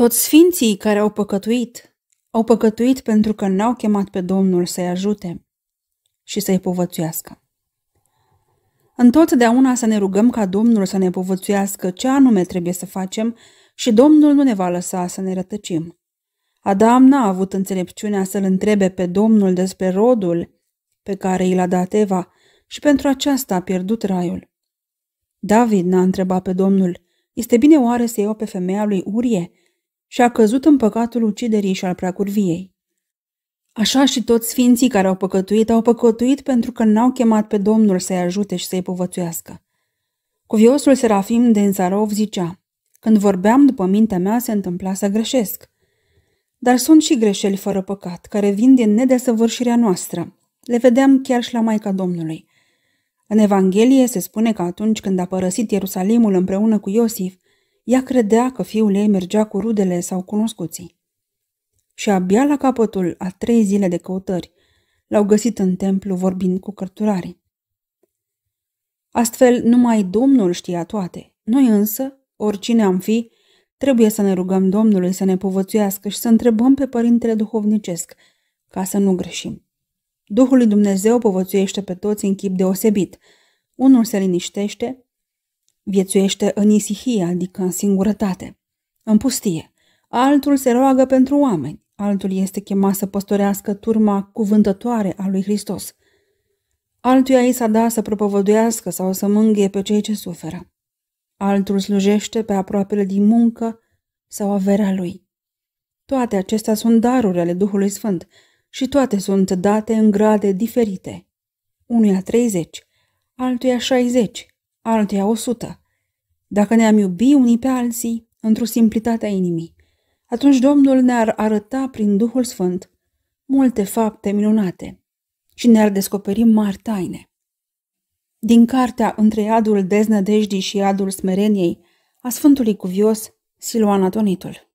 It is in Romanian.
Toți sfinții care au păcătuit, au păcătuit pentru că n-au chemat pe Domnul să-i ajute și să-i povățuiască. Întotdeauna să ne rugăm ca Domnul să ne povățuiască ce anume trebuie să facem și Domnul nu ne va lăsa să ne rătăcim. Adam n-a avut înțelepciunea să-l întrebe pe Domnul despre rodul pe care i l-a dat Eva și pentru aceasta a pierdut raiul. David n-a întrebat pe Domnul, este bine oare să iau pe femeia lui Urie și a căzut în păcatul uciderii și al preacurviei. Așa și toți sfinții care au păcătuit, au păcătuit pentru că n-au chemat pe Domnul să-i ajute și să-i povățuiască. Cuviosul Serafim de Înzarov zicea, când vorbeam după mintea mea se întâmpla să greșesc. Dar sunt și greșeli fără păcat, care vin din nedesăvârșirea noastră. Le vedeam chiar și la Maica Domnului. În Evanghelie se spune că atunci când a părăsit Ierusalimul împreună cu Iosif, ea credea că fiul ei mergea cu rudele sau cunoscuții. Și abia la capătul a trei zile de căutări l-au găsit în templu vorbind cu cărturarii. Astfel, numai Domnul știa toate. Noi însă, oricine am fi, trebuie să ne rugăm Domnului să ne povățuiască și să întrebăm pe Părintele Duhovnicesc, ca să nu greșim. Duhul lui Dumnezeu povățuiește pe toți în chip deosebit. Unul se liniștește, Viețuiește în isihie, adică în singurătate, în pustie. Altul se roagă pentru oameni, altul este chemat să păstorească turma cuvântătoare a lui Hristos. Altuia i s-a dat să propovăduiască sau să mângâie pe cei ce suferă. Altul slujește pe aproapele din muncă sau averea lui. Toate acestea sunt daruri ale Duhului Sfânt și toate sunt date în grade diferite. Unuia 30, altuia 60, altuia 100, dacă ne-am iubi unii pe alții, într-o simplitate a inimii, atunci Domnul ne-ar arăta prin Duhul Sfânt multe fapte minunate și ne-ar descoperi mari taine. Din cartea Între adul deznădejdii și adul smereniei a Sfântului Cuvios Siluan Atonitul